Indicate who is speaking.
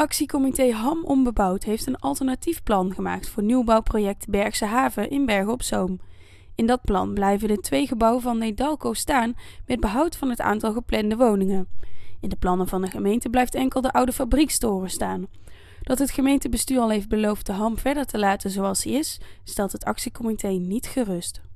Speaker 1: Actiecomité Ham Onbebouwd heeft een alternatief plan gemaakt voor nieuwbouwproject Bergse Haven in Bergen op Zoom. In dat plan blijven de twee gebouwen van Nedalco staan met behoud van het aantal geplande woningen. In de plannen van de gemeente blijft enkel de oude fabriekstoren staan. Dat het gemeentebestuur al heeft beloofd de ham verder te laten zoals hij is, stelt het actiecomité niet gerust.